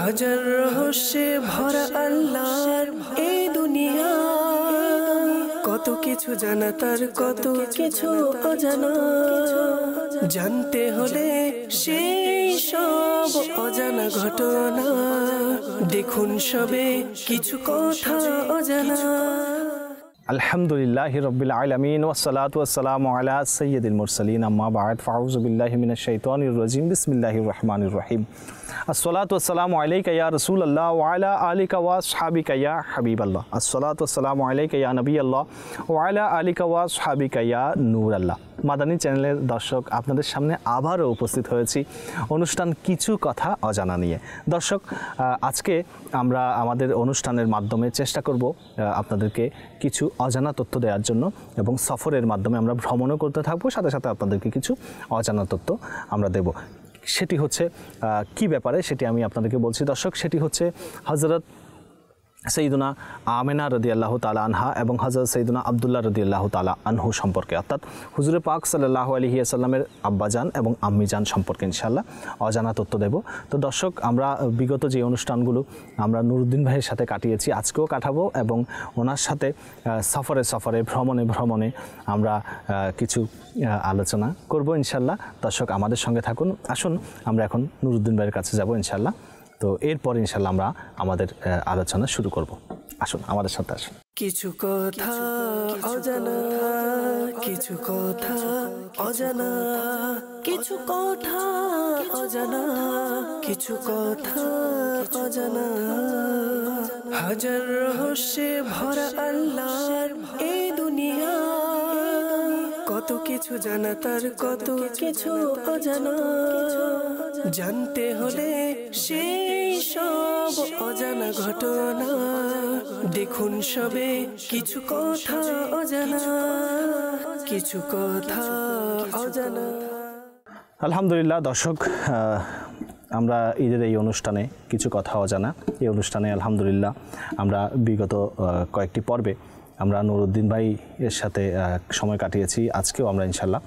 হাজার রহস্যে ভরা আল্লাহর এই দুনিয়া কত কিছু জানা তার কত কিছু অজানা জানতে হলে সেই সব অজানা ঘটনা দেখুন সবে কিছু কথা অজানা আলহামদুলিল্লাহ রবিল আলমিন ওসালাত ওসালাম আলা সৈয়দুল মুরসলিন আম্মা বাদ ফাউজবিল্লাহমিন শৈতান রাজিম বিসমিল্লাহ রহমান রহিম আসসালাত ওসালাম আলাইকা রসুল আল্লাহ ওয়ালা আলিকা ওয়া সাহাবিকা হাবিব আল্লাহ আসসালাত ওসালাম আলাইকা নবী আল্লাহ ওয়ালা আলিকা ওয়া সাহাবিকা নূর আল্লাহ মাদানী চ্যানেলের দর্শক আপনাদের সামনে আবারও উপস্থিত হয়েছি অনুষ্ঠান কিছু কথা অজানা নিয়ে দর্শক আজকে আমরা আমাদের অনুষ্ঠানের মাধ্যমে চেষ্টা করব আপনাদেরকে কিছু অজানা তথ্য দেওয়ার জন্য এবং সফরের মাধ্যমে আমরা ভ্রমণও করতে থাকবো সাথে সাথে আপনাদেরকে কিছু অজানা তথ্য আমরা দেব সেটি হচ্ছে কি ব্যাপারে সেটি আমি আপনাদেরকে বলছি দর্শক সেটি হচ্ছে হজরত সঈদুনা আমেনা রদি আল্লাহ তালা আনহা এবং হজরত সঈদুনা আবদুল্লাহ রদি আল্লাহ তালা আনহু সম্পর্কে অর্থাৎ হুজুরে পাক সাল্লাহ আলহি আসাল্লামের আব্বাজান এবং আম্মিজান সম্পর্কে ইনশাল্লাহ অজানা তথ্য দেব তো দর্শক আমরা বিগত যে অনুষ্ঠানগুলো আমরা নুরুদ্দিন ভাইয়ের সাথে কাটিয়েছি আজকেও কাটাবো এবং ওনার সাথে সফরে সফরে ভ্রমণে ভ্রমণে আমরা কিছু আলোচনা করব ইনশাল্লাহ দর্শক আমাদের সঙ্গে থাকুন আসুন আমরা এখন নুরুদ্দিন ভাইয়ের কাছে যাব ইনশাল্লাহ তো এরপর ইনশাল্লাহ আমরা আমাদের আলোচনা শুরু করব আসুন আমাদের সাথে আসুন কিছু কথা অজানা কিছু কথা অজানা কিছু কথা অজানা কিছু কথা অজানা হাজার রহস্যে ভরা আল্লাহ এই কিছু জানা তার কত কিছু অজানা জানতে হলে সেই সব অজানা ঘটনা দেখুন সবে কিছু কথা অজানা কিছু কথা অজানা আলহামদুলিল্লাহ দর্শক আমরা ঈদের এই অনুষ্ঠানে কিছু কথা অজানা এই অনুষ্ঠানে আলহামদুলিল্লাহ আমরা বিগত কয়েকটি পর্বে আমরা নুরুদ্দিন ভাই এর সাথে সময় কাটিয়েছি আজকেও আমরা ইনশাল্লাহ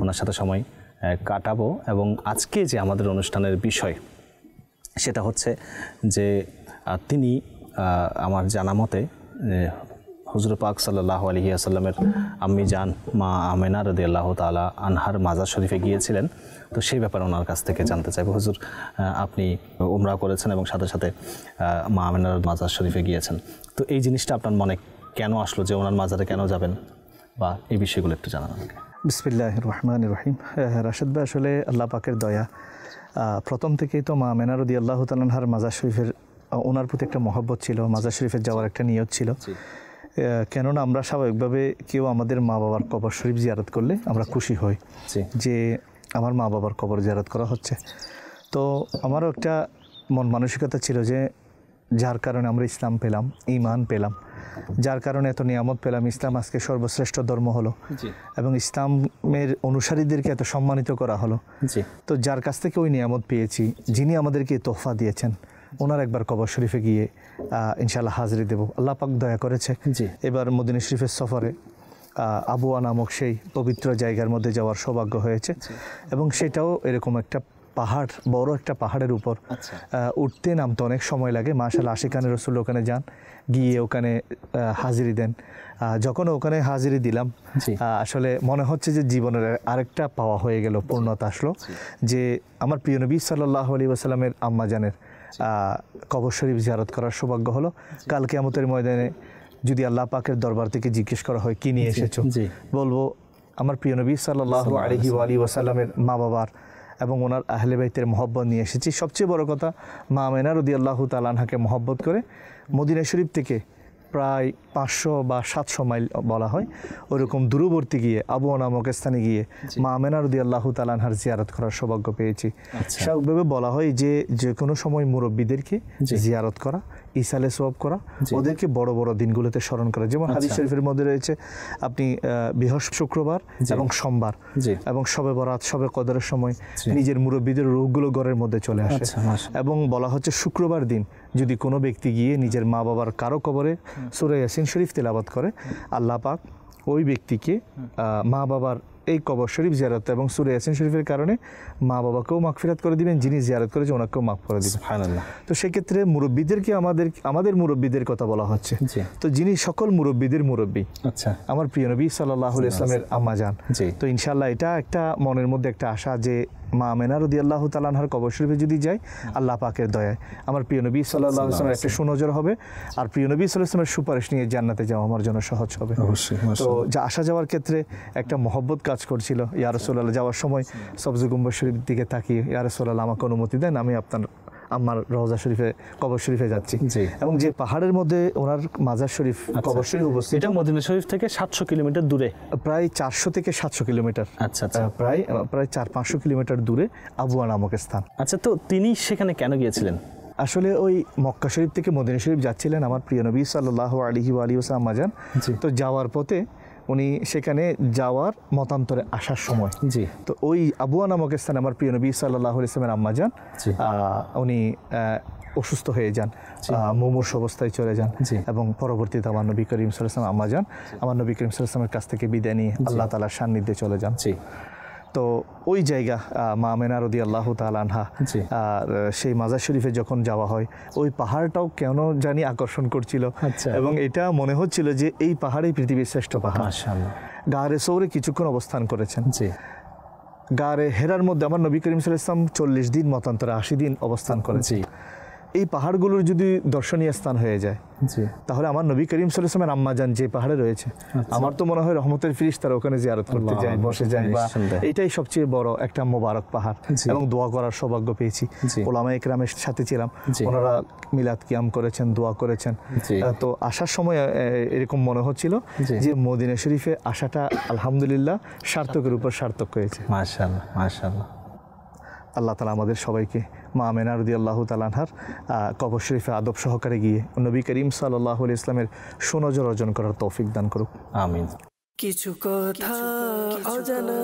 ওনার সাথে সময় কাটাবো এবং আজকে যে আমাদের অনুষ্ঠানের বিষয় সেটা হচ্ছে যে তিনি আমার জানা মতে হুজুর পাক সাল্লাহ আলহি আসাল্লামের আম্মি জান মা আমেনা রদি আল্লাহ তালা আনহার মাজার শরীফে গিয়েছিলেন তো সেই ব্যাপারে ওনার কাছ থেকে জানতে চাইব হুজুর আপনি উমরা করেছেন এবং সাথে সাথে মা আমেনার মাজার শরীফে গিয়েছেন তো এই জিনিসটা আপনার মনে কেন আসলো যে ওনার মাজারে কেন যাবেন বা এই বিষয়গুলো একটু জানান বিসমিল্লাহ রহমান রহিম রাশেদ ভাই আসলে আল্লাহ পাকের দয়া প্রথম থেকেই তো মা মেনারদি আল্লাহ তালহার মাজার শরীফের ওনার প্রতি একটা মহব্বত ছিল মাজার শরীফের যাওয়ার একটা নিয়ত ছিল কেননা আমরা স্বাভাবিকভাবে কেউ আমাদের মা বাবার কবর শরীফ জিয়ারত করলে আমরা খুশি হই যে আমার মা বাবার কবর জিয়ারত করা হচ্ছে তো আমারও একটা মন মানসিকতা ছিল যে যার কারণে আমরা ইসলাম পেলাম ইমান পেলাম যার কারণে এত নিয়ামত পেলাম ইসলাম আজকে সর্বশ্রেষ্ঠ ধর্ম হলো এবং ইসলামের অনুসারীদেরকে এত সম্মানিত করা হলো তো যার কাছ থেকে ওই নিয়ামত পেয়েছি যিনি আমাদেরকে তোহফা দিয়েছেন ওনার একবার কবর শরীফে গিয়ে ইনশাল্লাহ হাজরি দেব আল্লাহ পাক দয়া করেছে এবার মদিনী শরীফের সফরে আবুয়া নামক সেই পবিত্র জায়গার মধ্যে যাওয়ার সৌভাগ্য হয়েছে এবং সেটাও এরকম একটা পাহাড় বড় একটা পাহাড়ের উপর আচ্ছা। উঠতে নামতে অনেক সময় লাগে মার্শাল আশিকানে রসুল ওখানে যান গিয়ে ওখানে হাজিরি দেন যখন ওখানে হাজিরি দিলাম আসলে মনে হচ্ছে যে জীবনের আরেকটা পাওয়া হয়ে গেল পূর্ণতা আসলো যে আমার প্রিয় নবী সাল্লাহ আলী আম্মা আম্মাজানের কবর শরীফ জিয়ারত করার সৌভাগ্য হলো কালকে আমতের ময়দানে যদি আল্লাহ পাকের দরবার থেকে জিজ্ঞেস করা হয় কি নিয়ে এসেছো বলবো আমার প্রিয় নবী সাল্লাহ আলহি আলী ওয়াসাল্লামের মা বাবার এবং ওনার আহলে বাইতের মহব্বত নিয়ে এসেছি সবচেয়ে বড় কথা মা মেনা রদি আল্লাহ তালানহাকে মহব্বত করে মদিনা শরীফ থেকে প্রায় পাঁচশো বা সাতশো মাইল বলা হয় ওরকম দূরবর্তী গিয়ে আবু নামক স্থানে গিয়ে মা রদি আল্লাহ তালানহার জিয়ারত করার সৌভাগ্য পেয়েছি আচ্ছা। স্বাভাবিকভাবে বলা হয় যে যে কোনো সময় মুরব্বীদেরকে জিয়ারত করা ইসালে সোয়াব করা ওদেরকে বড় বড় দিনগুলোতে স্মরণ করা যেমন আচ্ছা। হাদিস শরীফের মধ্যে রয়েছে আপনি বৃহস্প শুক্রবার এবং সোমবার এবং সবে বরাত সবে কদরের সময় নিজের মুরব্বীদের রোগগুলো ঘরের মধ্যে চলে আসে আচ্ছা, এবং বলা হচ্ছে শুক্রবার দিন যদি কোনো ব্যক্তি গিয়ে নিজের মা বাবার কারো কবরে সুরাই ইয়াসিন শরীফ তেলাবাদ করে আল্লাহ পাক ওই ব্যক্তিকে মা বাবার এই কবর শরীফ জিয়ারত এবং সুরে ইয়াসিন শরীফের কারণে মা বাবাকেও মাগফিরাত করে দিবেন যিনি জিয়ারত করেছে ওনাকেও মাফ করে দিবেন তো সেক্ষেত্রে মুরব্বীদেরকে আমাদের আমাদের মুরব্বীদের কথা বলা হচ্ছে তো যিনি সকল মুরব্বীদের মুরব্বী আচ্ছা আমার প্রিয় নবী সাল্লাহ ইসলামের আম্মা যান তো ইনশাল্লাহ এটা একটা মনের মধ্যে একটা আশা যে মা মেনার উদ্দি আল্লাহ তালানহার কবর শরীফে যদি যাই আল্লাহ পাকের দয়ায় আমার প্রিয় নবী সাল্লাহ একটা সুনজর হবে আর প্রিয় নবী সাল্লাহামের সুপারিশ নিয়ে জান্নাতে যাওয়া আমার জন্য সহজ হবে তো যা আসা যাওয়ার ক্ষেত্রে একটা মহব্বত কাজ করছিল ইয়ারসোল্লাহ যাওয়ার সময় সবজি গুম্বর শরীফ দিকে তাকিয়ে ইয়ারসোল্লাহ আমাকে অনুমতি দেন আমি আপনার আমার রওজা শরীফে কবর শরীফে যাচ্ছি এবং যে পাহাড়ের মধ্যে ওনার মাজার শরীফ আচ্ছা। কবর শরীফ অবস্থিত এটা মদিনা শরীফ থেকে সাতশো কিলোমিটার দূরে প্রায় চারশো থেকে সাতশো কিলোমিটার আচ্ছা, আচ্ছা। প্রায় প্রায় চার পাঁচশো কিলোমিটার দূরে আবুয়া নামক স্থান আচ্ছা তো তিনি সেখানে কেন গিয়েছিলেন আসলে ওই মক্কা শরীফ থেকে মদিনা শরীফ যাচ্ছিলেন আমার প্রিয় নবী সাল্লাহ আলহি আলী ওসাম মাজান তো যাওয়ার পথে উনি সেখানে যাওয়ার মতান্তরে আসার সময় জি তো ওই আবুয়া নামক স্থানে আমার প্রিয় নবী সাল্লাহ ইসলামের আম্মা যান উনি অসুস্থ হয়ে যান মুমূর্ষ অবস্থায় চলে যান এবং পরবর্তীতে আমার নবী করিম সাল্লাহ আম্মা যান আমার নবী করিম সাল্লামের কাছ থেকে বিদায় নিয়ে আল্লাহ তালার সান্নিধ্যে চলে যান তো ওই জায়গা মা মেনারদি আল্লাহ তালানহা সেই মাজার শরীফে যখন যাওয়া হয় ওই পাহাড়টাও কেন জানি আকর্ষণ করছিল আচ্ছা। এবং এটা মনে হচ্ছিল যে এই পাহাড়ে পৃথিবীর শ্রেষ্ঠ পাহাড় গাড়ে সৌরে কিছুক্ষণ অবস্থান করেছেন জি রে হেরার মধ্যে আমার নবী করিম সাল্লাম চল্লিশ দিন মতান্তরে আশি দিন অবস্থান করেছি এই পাহাড়গুলোর যদি দর্শনীয় স্থান হয়ে যায় তাহলে আমার নবী করিম সালামের আম্মা যান যে পাহাড়ে রয়েছে আচ্ছা। আমার তো মনে হয় রহমতের ফিরিস তারা ওখানে জিয়ারত করতে যায় বসে যায় বা এটাই সবচেয়ে বড় একটা মোবারক পাহাড় এবং দোয়া করার সৌভাগ্য পেয়েছি ওলামা একরামের সাথে ছিলাম ওনারা মিলাদ কিয়াম করেছেন দোয়া করেছেন তো আসার সময় এরকম মনে হচ্ছিল যে মদিনা শরীফে আসাটা আলহামদুলিল্লাহ সার্থকের উপর সার্থক হয়েছে মাশাল্লাহ মাশাল্লাহ আল্লাহ তালা আমাদের সবাইকে মা মেনা আল্লাহ তালানহার কবর শরীফে আদব সহকারে গিয়ে নবী করিম সাল্লাহ ইসলামের সুনজর অর্জন করার তৌফিক দান করুক আমিন কিছু কথা অজানা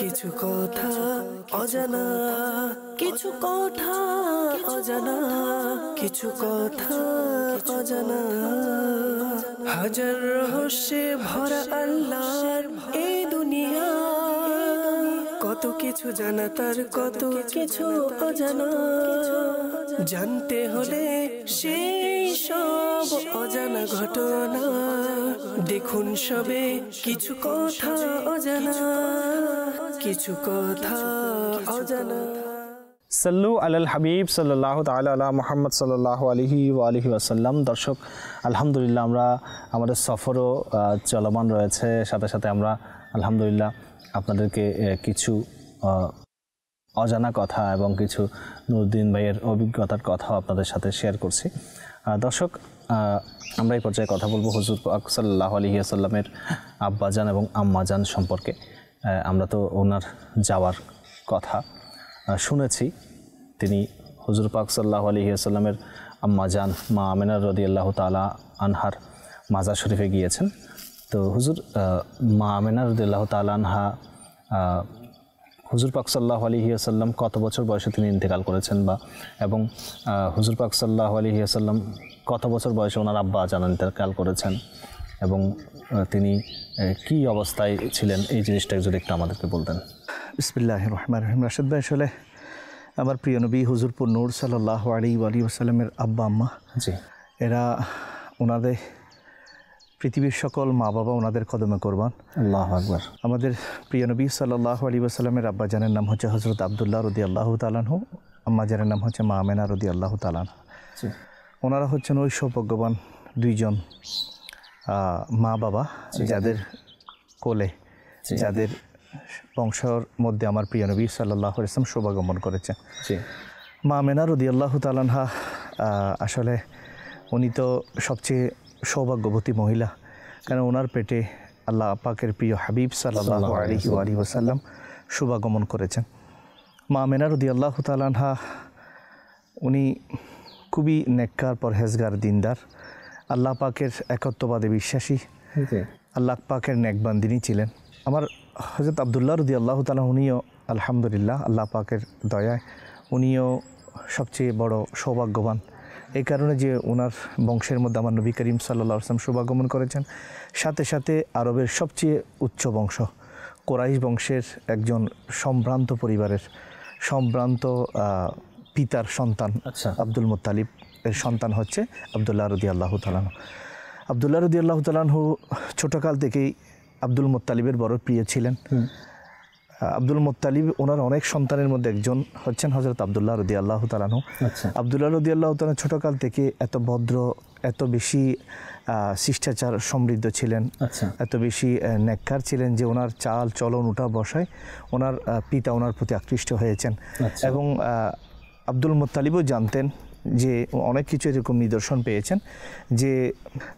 কিছু কথা অজানা কিছু কথা অজানা কিছু কথা অজানা হাজার রহস্যে ভরা আল্লাহ কত কিছু জানা তার কত কিছু অজানা জানতে হলে সেই সব অজানা ঘটনা দেখুন সবে কিছু কথা অজানা কিছু কথা অজানা সাল্লু আলাল হাবিব সাল্লাহ তাল আলা মোহাম্মদ সাল্লাহ আলহি আলহি আসাল্লাম দর্শক আলহামদুলিল্লাহ আমরা আমাদের সফরও চলমান রয়েছে সাথে সাথে আমরা আলহামদুলিল্লাহ আপনাদেরকে কিছু অজানা কথা এবং কিছু নুরুদ্দিন ভাইয়ের অভিজ্ঞতার কথাও আপনাদের সাথে শেয়ার করছি দর্শক আমরা এই পর্যায়ে কথা বলবো হজুর আকসাল্লাহ আলহিয়াসাল্লামের আব্বাজান এবং আম্মাজান সম্পর্কে আমরা তো ওনার যাওয়ার কথা শুনেছি তিনি হজুর পাক সাল্লাহ আলহিয়াসাল্লামের আম্মাজান মা আমিনার রদি আল্লাহ তালা আনহার মাজার শরীফে গিয়েছেন তো হুজুর মা আমেনা রদুল্লাহ তালানহা হুজুর পাকসাল্লাহ আলি আলী কত বছর বয়সে তিনি ইন্তেকাল করেছেন বা এবং হুজুর পাকসাল্লাহ আলি আলী কত বছর বয়সে ওনার আব্বা জানান ইন্তেকাল করেছেন এবং তিনি কি অবস্থায় ছিলেন এই জিনিসটা যদি একটু আমাদেরকে বলতেন বিসমিল্লাহ রহমান রহিম রাশেদ ভাই আসলে আমার প্রিয় নবী হুজুরপুর নূর সাল্লাহ আলী আলী আসসালামের আব্বা আম্মা জি এরা ওনাদের পৃথিবীর সকল মা বাবা ওনাদের কদমে করবান আল্লাহ আকবার আমাদের প্রিয় নবী সাল্লাহ আলী আব্বা আব্বাজানের নাম হচ্ছে হজরত আবদুল্লাহ রদি আল্লাহ আম্মা জানের নাম হচ্ছে মা আমেনা রদি আল্লাহ তালান ওনারা হচ্ছেন ওই সৌভাগ্যবান দুইজন মা বাবা যাদের কোলে যাদের বংশর মধ্যে আমার প্রিয় নবী সাল্লাহ ইসলাম শোভাগমন করেছেন মা মেনা রদি আল্লাহ তালানহা আসলে উনি তো সবচেয়ে সৌভাগ্যবতী মহিলা কারণ ওনার পেটে আল্লাহ পাকের প্রিয় হাবিব সাল্লাহ আলহি আলী ওসাল্লাম শুভাগমন করেছেন মা মেনারদি আল্লাহ তালানহা উনি খুবই নেককার পরহেজগার দিনদার আল্লাহ পাকের একত্ববাদে বিশ্বাসী আল্লাহ পাকের নেকবান্দিনী ছিলেন আমার হজরত আবদুল্লাহ রুদি আল্লাহ তালা উনিও আলহামদুলিল্লাহ আল্লাহ পাকের দয়ায় উনিও সবচেয়ে বড় সৌভাগ্যবান এই কারণে যে ওনার বংশের মধ্যে আমার নবী করিম সাল্লা আসলাম শুভাগমন করেছেন সাথে সাথে আরবের সবচেয়ে উচ্চ বংশ কোরাইশ বংশের একজন সম্ভ্রান্ত পরিবারের সম্ভ্রান্ত পিতার সন্তান আচ্ছা আব্দুল মুতালিব এর সন্তান হচ্ছে আবদুল্লাহ রদি আল্লাহ তালান আবদুল্লাহ রদি আল্লাহ তালানহু ছোটোকাল থেকেই আব্দুল মোতালিবের বড় প্রিয় ছিলেন আব্দুল মোত্তালিব ওনার অনেক সন্তানের মধ্যে একজন হচ্ছেন হজরত আবদুল্লাহ রদি আল্লাহ তালানহ আচ্ছা। আবদুল্লাহ রদি আল্লাহ তালা ছোটকাল থেকে এত ভদ্র এত বেশি শিষ্টাচার সমৃদ্ধ ছিলেন আচ্ছা। এত বেশি নেককার ছিলেন যে ওনার চাল চলন উঠা বসায় ওনার পিতা ওনার প্রতি আকৃষ্ট হয়েছেন আচ্ছা। এবং আব্দুল মোত্তালিবও জানতেন যে অনেক কিছু এরকম নিদর্শন পেয়েছেন যে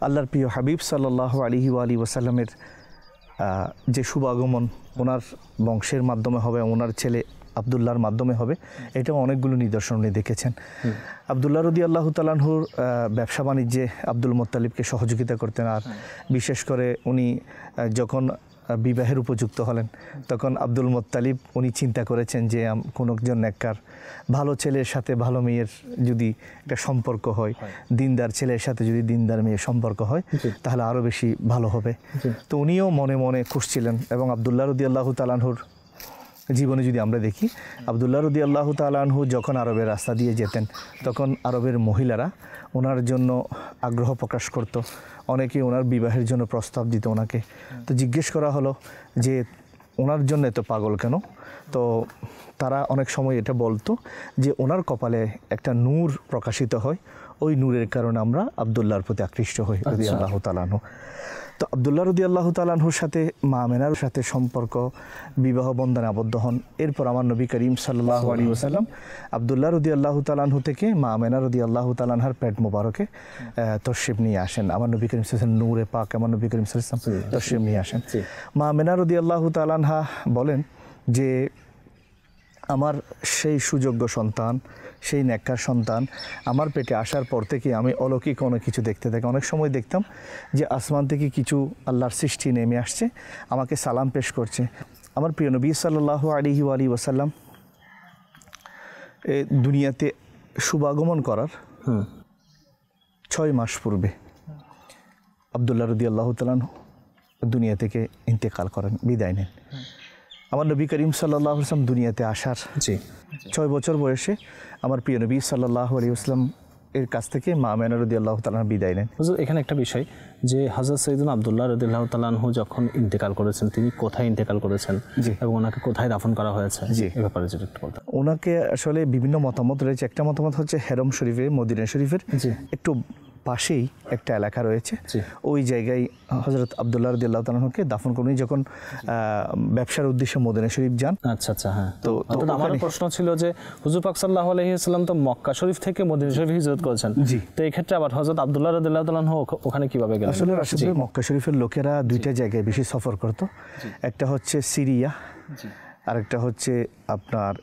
আল্লাহর প্রিয় হাবিব সাল্লাহ আলিহি আলী ওয়াসাল্লামের যে শুভাগমন ওনার বংশের মাধ্যমে হবে ওনার ছেলে আবদুল্লার মাধ্যমে হবে এটাও অনেকগুলো নিদর্শন উনি দেখেছেন আবদুল্লাহ রদি আল্লাহ তালানহুর ব্যবসা বাণিজ্যে আব্দুল মোত্তালিবকে সহযোগিতা করতেন আর হ্যাঁ। বিশেষ করে উনি যখন বিবাহের উপযুক্ত হলেন তখন আব্দুল মোত্তালিব উনি চিন্তা করেছেন যে কোনো একজন নেককার ভালো ছেলের সাথে ভালো মেয়ের যদি একটা সম্পর্ক হয় দিনদার ছেলের সাথে যদি দিনদার মেয়ের সম্পর্ক হয় তাহলে আরও বেশি ভালো হবে তো উনিও মনে মনে খুশছিলেন এবং আবদুল্লাহ রদি আল্লাহ তালানহুর জীবনে যদি আমরা দেখি আবদুল্লাহ রদি আল্লাহ তালাহু যখন আরবের রাস্তা দিয়ে যেতেন তখন আরবের মহিলারা ওনার জন্য আগ্রহ প্রকাশ করত অনেকে ওনার বিবাহের জন্য প্রস্তাব দিত ওনাকে তো জিজ্ঞেস করা হলো যে ওনার জন্য এত পাগল কেন তো তারা অনেক সময় এটা বলতো যে ওনার কপালে একটা নূর প্রকাশিত হয় ওই নূরের কারণে আমরা আবদুল্লাহর প্রতি আকৃষ্ট হই আচ্ছা। রদি আল্লাহ তালানহ তো আবদুল্লাহ রদি আল্লাহ তালাহুর সাথে মা মেনার সাথে সম্পর্ক বিবাহ বন্ধনে আবদ্ধ হন এরপর আমার নবী করিম সাল্লাহ আলী ওসাল্লাম আবদুল্লাহ রদি আল্লাহ তালাহু থেকে মা মামেনা রদি আল্লাহ তালানহার পেট মোবারকে তর্শিব নিয়ে আসেন আমার নবী করিম সাল নূরে পাক আমার নবী করিম ইসলাম তর্শিব নিয়ে আসেন মা মামেনা রদি আল্লাহ তালানহা বলেন যে আমার সেই সুযোগ্য সন্তান সেই ন্যাক্কার সন্তান আমার পেটে আসার পর থেকে আমি অলৌকিক অনেক কিছু দেখতে থাকি অনেক সময় দেখতাম যে আসমান থেকে কিছু আল্লাহর সৃষ্টি নেমে আসছে আমাকে সালাম পেশ করছে আমার প্রিয় নবী সাল্লাহ আলিহি আলী ওসাল্লাম দুনিয়াতে শুভাগমন করার ছয় মাস পূর্বে আবদুল্লাহ রদি আল্লাহ তালান দুনিয়া থেকে ইন্তেকাল করেন বিদায় নেন আমার নবী করিম সাল্লাহ আসলাম দুনিয়াতে আসার জি ছয় বছর বয়সে আমার প্রিয় নবী সাল্লাহ আলী আসলাম এর কাছ থেকে মা মেনা রদি আল্লাহ তালান বিদায় নেন এখানে একটা বিষয় যে হাজার সৈদুল আবদুল্লাহ রদি আল্লাহ তালানহু যখন ইন্তেকাল করেছেন তিনি কোথায় ইন্তেকাল করেছেন জি এবং ওনাকে কোথায় দাফন করা হয়েছে জি এ ব্যাপারে যদি একটু বলতে ওনাকে আসলে বিভিন্ন মতামত রয়েছে একটা মতামত হচ্ছে হেরম শরীফে মদিনা শরীফের একটু পাশেই একটা এলাকা রয়েছে ওই জায়গায় হজরত আবদুল্লাহ রদিল্লাহ তালকে দাফন করুন যখন ব্যবসার উদ্দেশ্যে মদিনা শরীফ যান আচ্ছা আচ্ছা হ্যাঁ তো আমার প্রশ্ন ছিল যে হুজুর পাক সাল্লাহ আলহিহাল্লাম তো মক্কা শরীফ থেকে মদিনা শরীফ হিজরত করেছেন জি তো এই ক্ষেত্রে আবার হজরত আবদুল্লাহ রদিল্লাহ তালন ওখানে কিভাবে গেলেন আসলে মক্কা শরীফের লোকেরা দুইটা জায়গায় বেশি সফর করত একটা হচ্ছে সিরিয়া আরেকটা হচ্ছে আপনার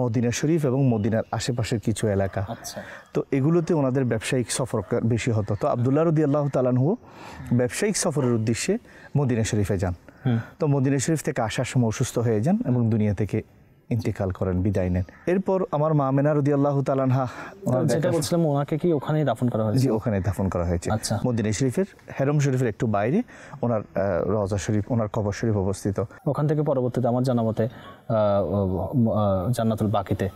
মদিনা শরীফ এবং মদিনার আশেপাশের কিছু এলাকা আচ্ছা। তো এগুলোতে ওনাদের ব্যবসায়িক সফর বেশি হতো তো আবদুল্লাহ রদি আল্লাহ তালানহু ব্যবসায়িক সফরের উদ্দেশ্যে মদিনা শরীফে যান তো মদিনা শরীফ থেকে আসার সময় অসুস্থ হয়ে যান এবং দুনিয়া থেকে ইন্তেকাল করেন বিদায় নেন এরপর আমার মা মেনা রদি আল্লাহ তালানহা যেটা বলছিলাম ওনাকে কি ওখানেই দাফন করা হয়েছে ওখানে দাফন করা হয়েছে আচ্ছা মদিনা শরীফের হেরম শরীফের একটু বাইরে ওনার রজা শরীফ ওনার কবর শরীফ অবস্থিত ওখান থেকে পরবর্তীতে আমার জানা মতে জান্নাতুল বাকিতে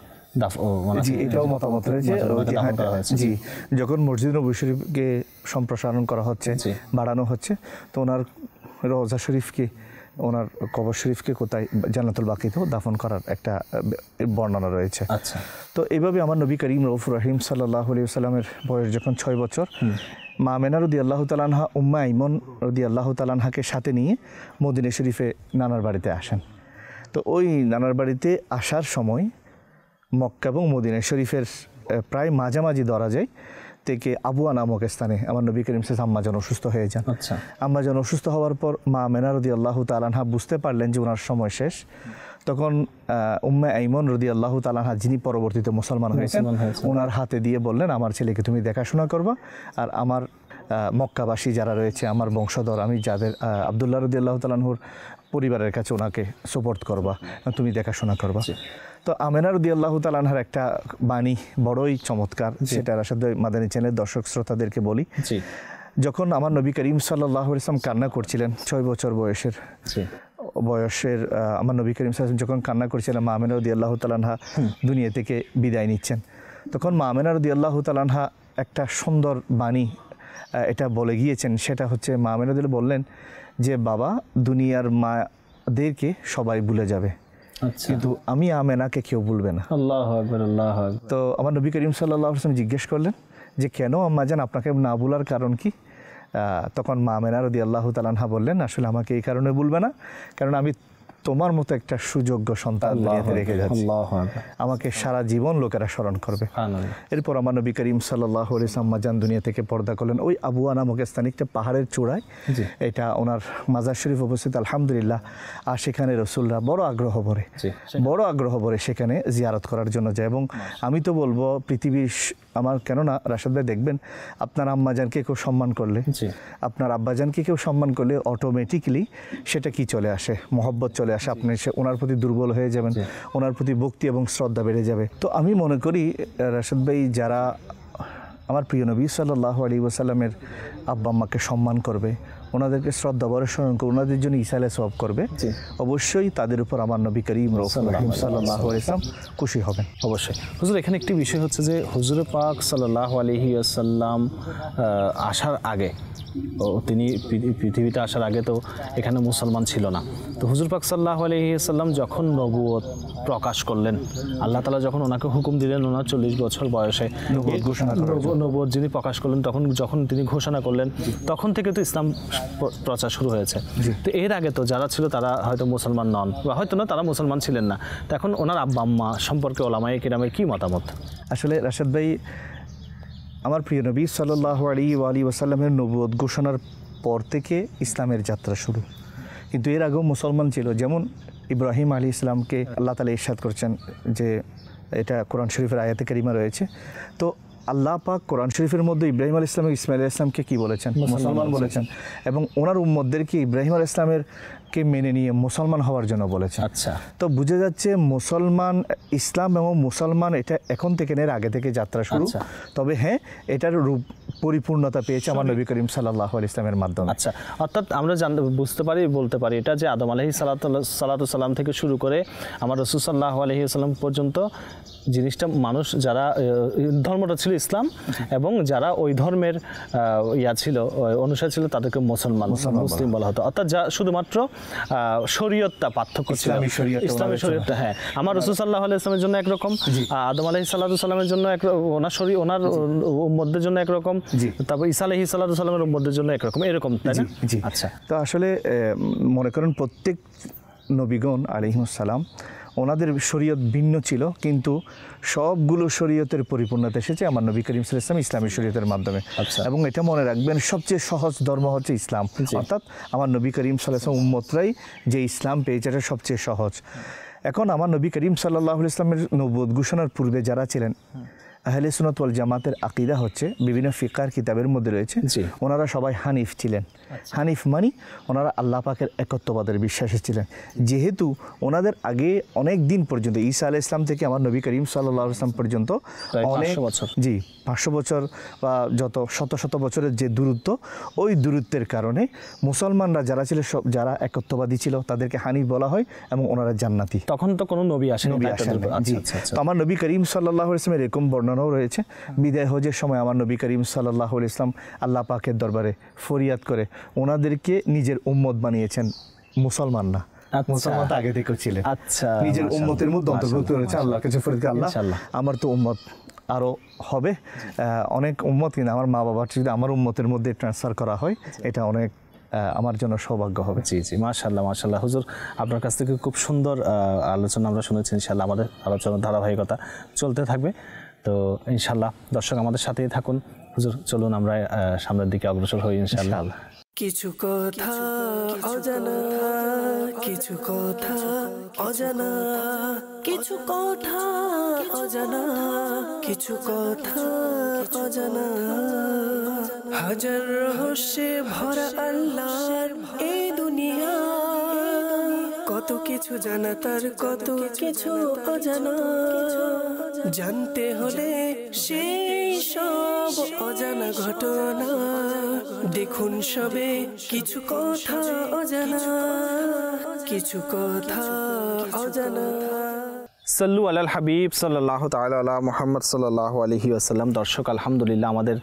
এটাও মতামত হ্যাঁ, হ্যাঁ, যখন মসজিদ নবী শরীফকে সম্প্রসারণ করা হচ্ছে বাড়ানো হচ্ছে তো ওনার রজা শরীফকে ওনার কবর শরীফকে কোথায় জান্নাতুল বাকিতেও দাফন করার একটা বর্ণনা রয়েছে আচ্ছা তো এইভাবে আমার নবী করিম রফুর রহিম সাল্লাহ আলী সাল্লামের বয়স যখন ছয় বছর মা মেনা রদি আল্লাহ তালানহা উম্মা ইমন রদি আল্লাহ তালানহাকে সাথে নিয়ে মদিনা শরীফে নানার বাড়িতে আসেন তো ওই নানার বাড়িতে আসার সময় মক্কা এবং মদিনা শরীফের প্রায় মাঝামাঝি ধরা যায় থেকে আবুয়া নামক স্থানে আমার নবী করিম শেষ আম্মা যেন অসুস্থ হয়ে যান আচ্ছা। আম্মা যেন অসুস্থ হওয়ার পর মা মেনারদি আল্লাহ তালানহা বুঝতে পারলেন যে ওনার সময় শেষ তখন উম্মা আইমন রদি আল্লাহ তালাহা যিনি পরবর্তীতে মুসলমান হয়েছেন ওনার হাতে দিয়ে বললেন আমার ছেলেকে তুমি দেখাশোনা করবা আর আমার মক্কাবাসী যারা রয়েছে আমার বংশধর আমি যাদের আবদুল্লাহ রদি আল্লাহ তালাহুর পরিবারের কাছে ওনাকে সোপোর্ট করবা তুমি দেখাশোনা করবা তো আমেনা রদি আল্লাহ তালানহার একটা বাণী বড়ই চমৎকার সেটা আসলে মাদানী চ্যানেলের দর্শক শ্রোতাদেরকে বলি যখন আমার নবী করিম সাল্লাহ ইসলাম কান্না করছিলেন ছয় বছর বয়সের বয়সের আমার নবী করিম সাল যখন কান্না করছিলেন মা আমেনা রদি আল্লাহ তালানহা দুনিয়া থেকে বিদায় নিচ্ছেন তখন মা আমেনা রদি আল্লাহ তালানহা একটা সুন্দর বাণী এটা বলে গিয়েছেন সেটা হচ্ছে মা আমেনাদুল বললেন যে বাবা দুনিয়ার মাদেরকে সবাই ভুলে যাবে আচ্ছা। কিন্তু আমি আমেনাকে কেউ বলবে না আল্লাহ আকবর আল্লাহ তো আমার নবী করিম সাল্লাহ আসলাম জিজ্ঞেস করলেন যে কেন আম্মা যান আপনাকে না বলার কারণ কি তখন মা মেনা রদি আল্লাহ তালানহা বললেন আসলে আমাকে এই কারণে বলবে না কারণ আমি তোমার মতো একটা সুযোগ্য সন্তান দুনিয়াতে রেখে যাচ্ছি আমাকে সারা জীবন লোকেরা স্মরণ করবে এরপর আমার নবী করিম সাল্লাহ মাজান দুনিয়া থেকে পর্দা করলেন ওই আবুয়া নামক স্থানে একটা পাহাড়ের চূড়ায় এটা ওনার মাজার শরীফ উপস্থিত আলহামদুলিল্লাহ আর সেখানে রসুলরা বড় আগ্রহ ভরে বড় আগ্রহ ভরে সেখানে জিয়ারত করার জন্য যায় এবং আমি তো বলবো পৃথিবীর আমার কেননা রাশাদ ভাই দেখবেন আপনার আম্মাজানকে কেউ সম্মান করলে আপনার আব্বাজানকে কেউ সম্মান করলে অটোমেটিকলি সেটা কি চলে আসে মহব্বত চলে চলে আসে আপনি ওনার প্রতি দুর্বল হয়ে যাবেন ওনার প্রতি ভক্তি এবং শ্রদ্ধা বেড়ে যাবে তো আমি মনে করি রাশেদ ভাই যারা আমার প্রিয় নবী সাল্লাহ আলী ওসাল্লামের আব্বা আম্মাকে সম্মান করবে ওনাদেরকে শ্রদ্ধা বড় স্মরণ করবে ওনাদের জন্য ইসাইলে সব করবে অবশ্যই তাদের উপর আমার নবী করিম রহিম সাল্লাহ ইসলাম খুশি হবেন অবশ্যই হুজুর এখানে একটি বিষয় হচ্ছে যে হুজুর পাক সাল্লাহ আলহি আসাল্লাম আসার আগে তিনি পৃথিবীতে আসার আগে তো এখানে মুসলমান ছিল না তো হুজুর পাক সাল্লাহ আলহিসাল্লাম যখন নবুয়ত প্রকাশ করলেন আল্লাহ তালা যখন ওনাকে হুকুম দিলেন ওনার চল্লিশ বছর বয়সে ঘোষণা নবুয়ত যিনি প্রকাশ করলেন তখন যখন তিনি ঘোষণা করলেন তখন থেকে তো ইসলাম প্রচার শুরু হয়েছে তো এর আগে তো যারা ছিল তারা হয়তো মুসলমান নন বা হয়তো না তারা মুসলমান ছিলেন না তো এখন ওনার আব্বা আম্মা সম্পর্কে ওলামাই কিরামের কী মতামত আসলে রাশেদ ভাই আমার প্রিয় নবী সাল্লাহ আলী আলী ওসাল্লামের নবদ ঘোষণার পর থেকে ইসলামের যাত্রা শুরু কিন্তু এর আগেও মুসলমান ছিল যেমন ইব্রাহিম আলী ইসলামকে আল্লাহ তালা ইরশাদ করছেন যে এটা কোরআন শরীফের আয়াতে কারিমা রয়েছে তো আল্লাহ পাক কোরআন শরীফের মধ্যে ইব্রাহিম আল ইসলাম ইসমাইল ইসলামকে কি বলেছেন মুসলমান বলেছেন এবং ওনার উম্মদদেরকে ইব্রাহিম আল ইসলামের কে মেনে নিয়ে মুসলমান হওয়ার জন্য বলেছে আচ্ছা তো বুঝে যাচ্ছে মুসলমান ইসলাম এবং মুসলমান এটা এখন থেকে নেয় আগে থেকে যাত্রা শুরু আচ্ছা। তবে হ্যাঁ এটার রূপ পরিপূর্ণতা পেয়েছে আমার নবী করিম সাল্লাহ ইসলামের মাধ্যমে আচ্ছা অর্থাৎ আমরা জানতে বুঝতে পারি বলতে পারি এটা যে আদম আলহি সালাত সাল্লাম থেকে শুরু করে আমার সাল্লাহ আলহি সাল্লাম পর্যন্ত জিনিসটা মানুষ যারা ধর্মটা ছিল ইসলাম এবং যারা ওই ধর্মের ইয়া ছিল অনুসার ছিল তাদেরকে মুসলমান মুসলিম বলা হতো অর্থাৎ যা শুধুমাত্র শরীয়তটা পার্থক্য ছিল ইসলামের শরীয়তটা হ্যাঁ আমার রসুল সাল্লাহ ইসলামের জন্য একরকম আদম আলহি সাল্লামের জন্য এক ওনার শরী ওনার মধ্যের জন্য একরকম তারপর ইসা আলহি সাল্লা সাল্লামের মধ্যের জন্য একরকম এরকম তাই না আচ্ছা তো আসলে মনে করেন প্রত্যেক নবীগণ আলিহিমসালাম ওনাদের শরীয়ত ভিন্ন ছিল কিন্তু সবগুলো শরীয়তের পরিপূর্ণতা এসেছে আমার নবী করিম ইসলাম ইসলামী শরীয়তের মাধ্যমে আচ্ছা। এবং এটা মনে রাখবেন সবচেয়ে সহজ ধর্ম হচ্ছে ইসলাম অর্থাৎ আমার নবী করিম সাল্লাম উম্মতরাই যে ইসলাম পেয়েছে এটা সবচেয়ে সহজ এখন আমার নবী করিম সাল্লাহ ইসলামের নবোধ ঘোষণার পূর্বে যারা ছিলেন আহলে সুনতওয়াল জামাতের আকিদা হচ্ছে বিভিন্ন ফিকার কিতাবের মধ্যে রয়েছে ওনারা সবাই হানিফ ছিলেন আচ্ছা। হানিফ মানি ওনারা আল্লাহ পাকের একত্ববাদের বিশ্বাসী ছিলেন যেহেতু ওনাদের আগে অনেক দিন পর্যন্ত ঈসা আল ইসলাম থেকে আমার নবী করিম সাল্লাহ ইসলাম পর্যন্ত অনেক বছর জি পাঁচশো বছর বা যত শত শত বছরের যে দূরত্ব ওই দূরত্বের কারণে মুসলমানরা যারা ছিল সব যারা একত্ববাদী ছিল তাদেরকে হানিফ বলা হয় এবং ওনারা জান্নাতি তখন তো কোনো নবী আসেন নবী আসেন আচ্ছা, আচ্ছা, আমার নবী করিম সাল্লাহ ইসলামের এরকম বর্ণ বর্ণনাও রয়েছে বিদায় হজের সময় আমার নবী করিম সাল্লাহ ইসলাম আল্লাহ পাকের দরবারে ফরিয়াদ করে ওনাদেরকে নিজের উম্মত বানিয়েছেন আচ্ছা। মুসলমান না মুসলমান আগে থেকে ছিলেন আচ্ছা নিজের উম্মতের মধ্যে অন্তর্ভুক্ত রয়েছে আল্লাহর কাছে আল্লাহ আমার তো উম্মত আরও হবে অনেক উম্মত কিন্তু আমার মা বাবার যদি আমার উম্মতের মধ্যে ট্রান্সফার করা হয় এটা অনেক আমার জন্য সৌভাগ্য হবে জি জি মাশাল্লাহ মাশাল্লাহ হুজুর আপনার কাছ থেকে খুব সুন্দর আলোচনা আমরা শুনেছি ইনশাল্লাহ আমাদের আলোচনার ধারাবাহিকতা চলতে থাকবে তো ইনশাল্লাহ দর্শক আমাদের সাথেই থাকুন হুজুর চলুন আমরা সামনের দিকে অগ্রসর হই ইনশাল্লাহ কিছু কথা অজানা কিছু কথা অজানা কিছু কথা অজানা কিছু কথা অজানা হাজার রহস্যে ভরা আল্লাহর এই দুনিয়া কিছু জানা তার কত কিছু অজানা জানতে হলে সেই সব অজানা ঘটনা দেখুন সবে কিছু কথা অজানা কিছু কথা অজানা সাল্লু আলাল হাবিব সাল্লাহ তাল্লাহ মোহাম্মদ সাল্লাহ আলহি আসাল্লাম দর্শক আলহামদুলিল্লাহ আমাদের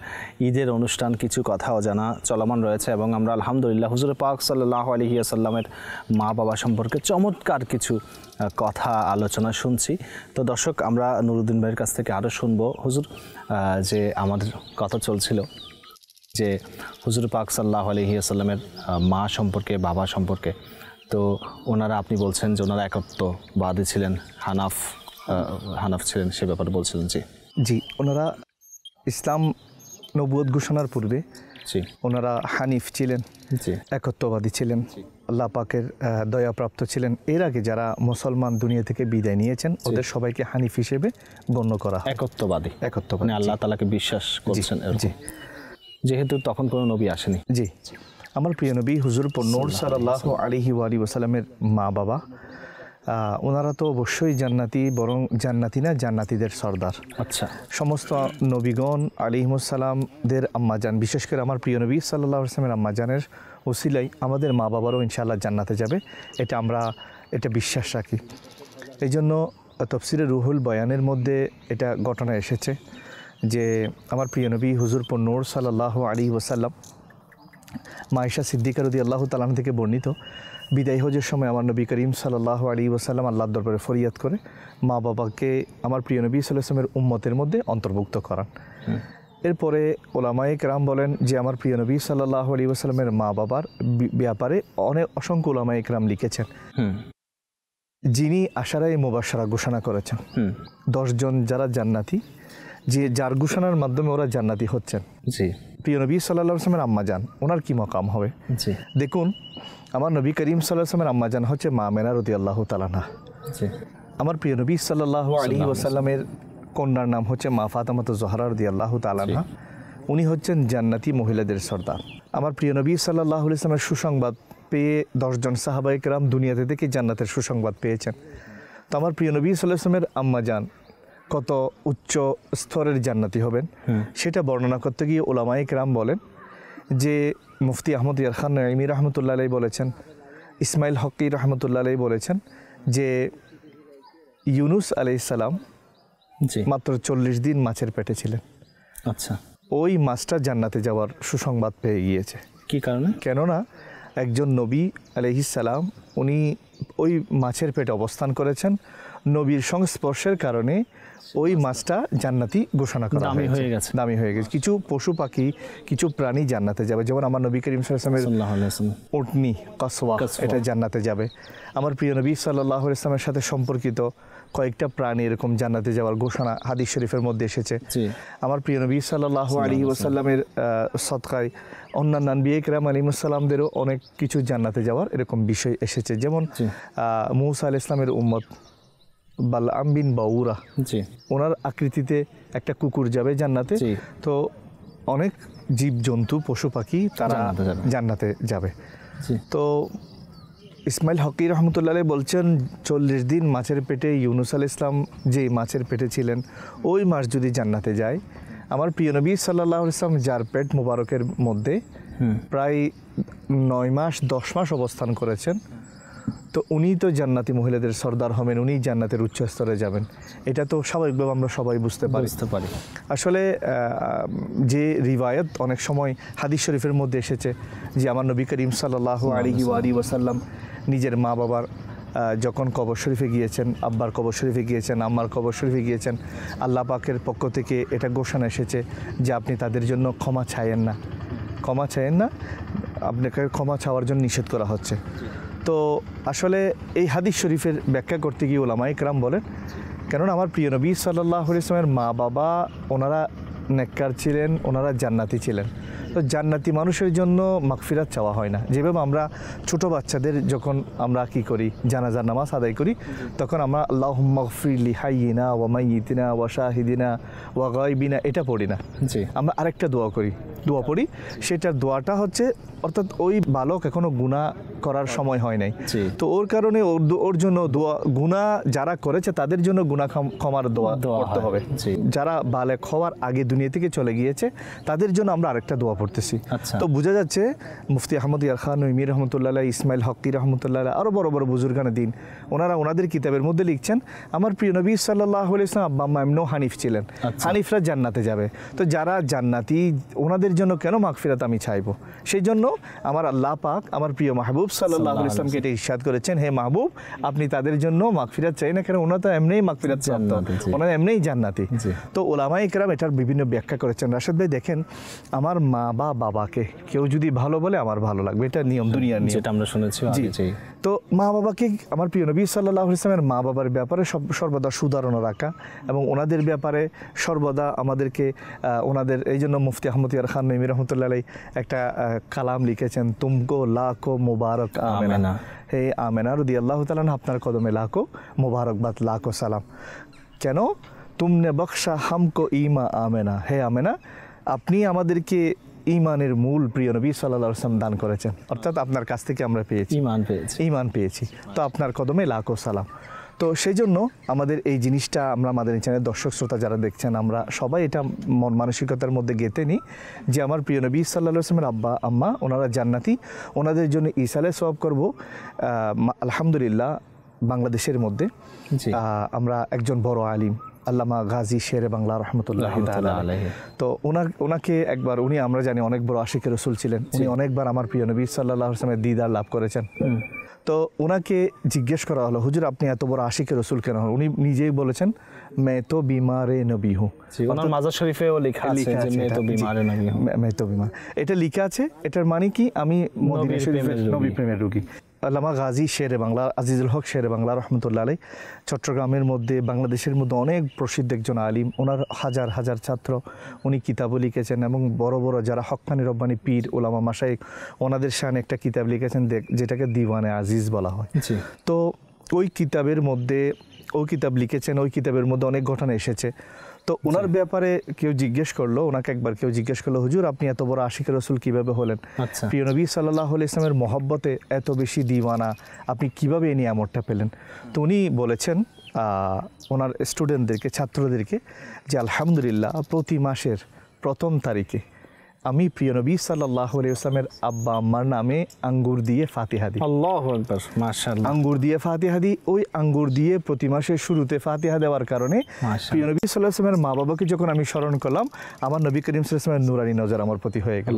ঈদের অনুষ্ঠান কিছু কথা অজানা চলমান রয়েছে এবং আমরা আলহামদুলিল্লাহ হুজুর পাক সাল্লাহ আলহি আসাল্লামের মা বাবা সম্পর্কে চমৎকার কিছু কথা আলোচনা শুনছি তো দর্শক আমরা নুরুদ্দিন ভাইয়ের কাছ থেকে আরও শুনবো হুজুর যে আমাদের কথা চলছিল যে হুজুর পাক সাল্লাহ আলহি আসাল্লামের মা সম্পর্কে বাবা সম্পর্কে তো ওনারা আপনি বলছেন যে ওনারা একত্ববাদী ছিলেন হানাফ হানাফ ছিলেন সে ব্যাপারে বলছিলেন জি জি ওনারা ইসলাম নবুয়ত ঘোষণার পূর্বে জি ওনারা হানিফ ছিলেন জি একত্ববাদী ছিলেন আল্লাহ পাকের দয়াপ্রাপ্ত ছিলেন এর আগে যারা মুসলমান দুনিয়া থেকে বিদায় নিয়েছেন ওদের সবাইকে হানিফ হিসেবে গণ্য করা একত্ববাদী একত্ববাদী মানে আল্লাহ তালাকে বিশ্বাস করছেন জি যেহেতু তখন কোনো নবী আসেনি জি আমার প্রিয় নবী হুজুর পন্নোর সাল্লাহ আলিহি আলী ওসালামের মা বাবা ওনারা তো অবশ্যই জান্নাতি বরং জান্নাতি না জান্নাতিদের সর্দার আচ্ছা সমস্ত নবীগণ আম্মা আম্মাজান বিশেষ করে আমার প্রিয় নবী সাল্লাহ আসলামের জানের ওসিলাই আমাদের মা বাবারও ইনশাল্লাহ জান্নাতে যাবে এটা আমরা এটা বিশ্বাস রাখি এই জন্য তফসিরে রুহুল বয়ানের মধ্যে এটা ঘটনা এসেছে যে আমার প্রিয় নবী হুজুরপুর নূর সাল্লাহ আলী ওসাল্লাম মায়েশা সিদ্দিকার রদি আল্লাহ তালাম থেকে বর্ণিত বিদায় হজের সময় আমার নবী করিম সাল্লাহ আলী ওসাল্লাম আল্লাহ দরবারে ফরিয়াদ করে মা বাবাকে আমার প্রিয় নবী সাল্লামের উম্মতের মধ্যে অন্তর্ভুক্ত করান এরপরে ওলামায়ে কেরাম বলেন যে আমার প্রিয় নবী সাল্লাহ আলী ওসাল্লামের মা বাবার ব্যাপারে অনেক অসংখ্য ওলামায়ে কেরাম লিখেছেন যিনি আশারাই মোবাসারা ঘোষণা করেছেন দশজন যারা জান্নাতি যে যার ঘোষণার মাধ্যমে ওরা জান্নাতি হচ্ছেন জি প্রিয় নবী সাল্লা সালামের আম্মা যান ওনার কি মকাম হবে দেখুন আমার নবী করিম সাল্লাহ সালামের আম্মা যান হচ্ছে মা মেনা রদি আল্লাহ তালানা আমার প্রিয় নবী সাল্লাহ আলী ওসাল্লামের কন্যার নাম হচ্ছে মা ফাতামত জহরা রদি আল্লাহ তালানা উনি হচ্ছেন জান্নাতি মহিলাদের সর্দার আমার প্রিয় নবী সাল্লাহ ইসলামের সুসংবাদ পেয়ে দশজন সাহাবাইকরাম দুনিয়াতে থেকে জান্নাতের সুসংবাদ পেয়েছেন তো আমার প্রিয় নবী সাল্লাহ ইসলামের আম্মা যান কত উচ্চ স্তরের জান্নাতি হবেন সেটা বর্ণনা করতে গিয়ে ওলামা রাম বলেন যে মুফতি আহমদ ইয়ার খান ইমি রহমতুল্লাহ আলাই বলেছেন ইসমাইল হকি রহমতুল্লাহ আলাই বলেছেন যে ইউনুস আলাইসালাম মাত্র চল্লিশ দিন মাছের পেটে ছিলেন আচ্ছা ওই মাছটা জান্নাতে যাওয়ার সুসংবাদ পেয়ে গিয়েছে কি কারণে কেননা একজন নবী আলহিসাল্লাম উনি ওই মাছের পেটে অবস্থান করেছেন নবীর সংস্পর্শের কারণে ওই মাছটা জান্নাতি ঘোষণা করা দামি হয়ে গেছে দামি হয়ে গেছে কিছু পশু পাখি কিছু প্রাণী জান্নাতে যাবে যেমন আমার নবী করিম সাল্লামের উটনি কসওয়া এটা জান্নাতে যাবে আমার প্রিয় নবী সাল্লাহ ইসলামের সাথে সম্পর্কিত কয়েকটা প্রাণী এরকম জান্নাতে যাওয়ার ঘোষণা হাদিস শরীফের মধ্যে এসেছে আমার প্রিয় নবী সাল্লাহ আলী ওসাল্লামের সৎকায় অন্যান্য বিয়ে কেরাম আলিমুসাল্লামদেরও অনেক কিছু জান্নাতে যাওয়ার এরকম বিষয় এসেছে যেমন মৌসা আল ইসলামের উম্মত বালাম বিন বাউরা জি ওনার আকৃতিতে একটা কুকুর যাবে জান্নাতে তো অনেক জীবজন্তু পশু পাখি তারা জান্নাতে যাবে তো ইসমাইল হকি রহমতুল্লাহ বলছেন চল্লিশ দিন মাছের পেটে ইউনুস আল ইসলাম যে মাছের পেটে ছিলেন ওই মাছ যদি জান্নাতে যায় আমার প্রিয় নবী সাল্লাহ ইসলাম যার পেট মুবারকের মধ্যে প্রায় নয় মাস দশ মাস অবস্থান করেছেন তো উনি তো জান্নাতি মহিলাদের সর্দার হবেন উনি জান্নাতের উচ্চ স্তরে যাবেন এটা তো স্বাভাবিকভাবে আমরা সবাই বুঝতে পারি বুঝতে পারি আসলে যে রিবায়ত অনেক সময় হাদিস শরীফের মধ্যে এসেছে যে আমার নবী করিম সাল্লাহ আলিহি আলী ওয়াসাল্লাম নিজের মা বাবার যখন কবর শরীফে গিয়েছেন আব্বার কবর শরীফে গিয়েছেন আম্মার কবর শরীফে গিয়েছেন আল্লাহ পাকের পক্ষ থেকে এটা ঘোষণা এসেছে যে আপনি তাদের জন্য ক্ষমা চাইয়েন না ক্ষমা চাইয়েন না আপনাকে ক্ষমা চাওয়ার জন্য নিষেধ করা হচ্ছে তো আসলে এই হাদিস শরীফের ব্যাখ্যা করতে গিয়ে ওলামা ইকরাম বলেন কেননা আমার প্রিয় নবী সাল্লাহ ইসলামের মা বাবা ওনারা নেককার ছিলেন ওনারা জান্নাতি ছিলেন তো জান্নাতি মানুষের জন্য মাকফিরাত চাওয়া হয় না যেভাবে আমরা ছোট বাচ্চাদের যখন আমরা কি করি জানাজার নামাজ আদায় করি তখন আমরা আল্লাহ মগফিরলি হাইয়িনা ওয়া মাইতিনা ওয়া শাহিদিনা ওয়া গাইবিনা এটা পড়ি না জি আমরা আরেকটা দোয়া করি দোয়া পড়ি সেটার দোয়াটা হচ্ছে অর্থাৎ ওই বালক এখনো গুণা করার সময় হয় নাই তো ওর কারণে ওর ওর জন্য দোয়া গুণা যারা করেছে তাদের জন্য গুণা ক্ষমার দোয়া করতে হবে যারা বালেক হওয়ার আগে দুনিয়া থেকে চলে গিয়েছে তাদের জন্য আমরা আরেকটা দোয়া পড়তেছি আচ্ছা। তো বোঝা যাচ্ছে মুফতি আহমদ ইয়ার খান ইমির রহমতুল্লাহ ইসমাইল হকির রহমতুল্লাহ আরও বড় বড় বুজুর্গানা দিন ওনারা ওনাদের কিতাবের মধ্যে লিখছেন আমার প্রিয় নবী সাল্লাহ আব্বা এমনও হানিফ ছিলেন আচ্ছা। হানিফরা জান্নাতে যাবে তো যারা জান্নাতি ওনাদের জন্য কেন মাগফিরাত আমি চাইবো সেই জন্য আমার আল্লাহ পাক আমার প্রিয় মাহবুব সাল্লাহ ইসলামকে এটা ইস্যাদ করেছেন হে মাহবুব আপনি তাদের জন্য মাগফিরাত চাই না কেন ওনারা তো এমনিই মাগফিরাত প্রাপ্ত ওনারা এমনিই জান্নাতি তো ওলামা ইকরাম এটার বিভিন্ন ব্যাখ্যা করেছেন রাশেদ ভাই দেখেন আমার মা বা বাবাকে কেউ যদি ভালো বলে আমার ভালো লাগবে এটা নিয়ম দুনিয়ার হ্যাঁ, নিয়ম আমরা শুনেছি জি তো মা বাবাকে আমার প্রিয় নবী সাল্লাহ ইসলামের মা বাবার ব্যাপারে সব সর্বদা সুধারণা রাখা এবং ওনাদের ব্যাপারে সর্বদা আমাদেরকে ওনাদের এই জন্য মুফতি আহমদ ইয়ার খান নবী রহমতুল্লাহ একটা কালাম লিখেছেন তুমকো লাখো মুবারক আমেনা হে আমেনা রুদি আল্লাহ তালান আপনার কদমে লাখো মুবারকবাদ লাখো সালাম কেন তুমনে বক্সা হামকো ইমা আমেনা হে আমেনা আপনি আমাদেরকে ইমানের মূল প্রিয় নবী সাল্লাহ আসলাম দান করেছেন অর্থাৎ আপনার কাছ থেকে আমরা পেয়েছি ইমান পেয়েছি ইমান পেয়েছি তো আপনার কদমে লাখ সালাম তো সেই জন্য আমাদের এই জিনিসটা আমরা আমাদের চ্যানেল দর্শক শ্রোতা যারা দেখছেন আমরা সবাই এটা মন মানসিকতার মধ্যে গেতে নিই যে আমার প্রিয় নবী ইসাল্লা আসলামের আব্বা আম্মা ওনারা জান্নাতি ওনাদের জন্য ইসালে সব করব আলহামদুলিল্লাহ বাংলাদেশের মধ্যে আমরা একজন বড় আলিম আল্লামা গাজী শের বাংলা রহমতুল্লাহ তো ওনাকে একবার উনি আমরা জানি অনেক বড় আশিকের রসুল ছিলেন উনি অনেকবার আমার প্রিয় নবী সাল্লাহ আসলামের দিদার লাভ করেছেন তো ওনাকে জিজ্ঞেস করা হলো হুজুর আপনি এত বড় আশিকের রসুল কেন হন উনি নিজেই বলেছেন মে তো বিমারে নবী হু ওনার মাজার শরীফেও লেখা আছে যে বিমার এটা লেখা আছে এটার মানে কি আমি নবী প্রেমের রুগী আল্লামা গাজী শেরে বাংলা আজিজুল হক শেরে বাংলা রহমতুল্লা আলী চট্টগ্রামের মধ্যে বাংলাদেশের মধ্যে অনেক প্রসিদ্ধ একজন আলিম ওনার হাজার হাজার ছাত্র উনি কিতাবও লিখেছেন এবং বড় বড় যারা হকানি রব্বানি পীর ওলামা মাসাইক ওনাদের সামনে একটা কিতাব লিখেছেন যেটাকে দিওয়ানে আজিজ বলা হয় তো ওই কিতাবের মধ্যে ওই কিতাব লিখেছেন ওই কিতাবের মধ্যে অনেক ঘটনা এসেছে তো ওনার ব্যাপারে কেউ জিজ্ঞেস করলো ওনাকে একবার কেউ জিজ্ঞেস করলো হুজুর আপনি এত বড় আশিকের রসুল কিভাবে হলেন আচ্ছা। প্রিয় নবী সাল্লাহ ইসলামের মহব্বতে এত বেশি দিওয়ানা আপনি কিভাবে এই নিয়ামটা পেলেন তো উনি বলেছেন ওনার স্টুডেন্টদেরকে ছাত্রদেরকে যে আলহামদুলিল্লাহ প্রতি মাসের প্রথম তারিখে আমি প্রিয় নবী সাল্লাহ ইসলামের আব্বা আম্মার নামে আঙ্গুর দিয়ে ফাতিহা দিই আঙ্গুর দিয়ে ফাতিহা দিই ওই আঙ্গুর দিয়ে প্রতি মাসের শুরুতে ফাতিহা দেওয়ার কারণে প্রিয় নবী সাল্লাহ ইসলামের মা বাবাকে যখন আমি স্মরণ করলাম আমার নবী করিম সাল্লামের নুরানি নজর আমার প্রতি হয়ে গেল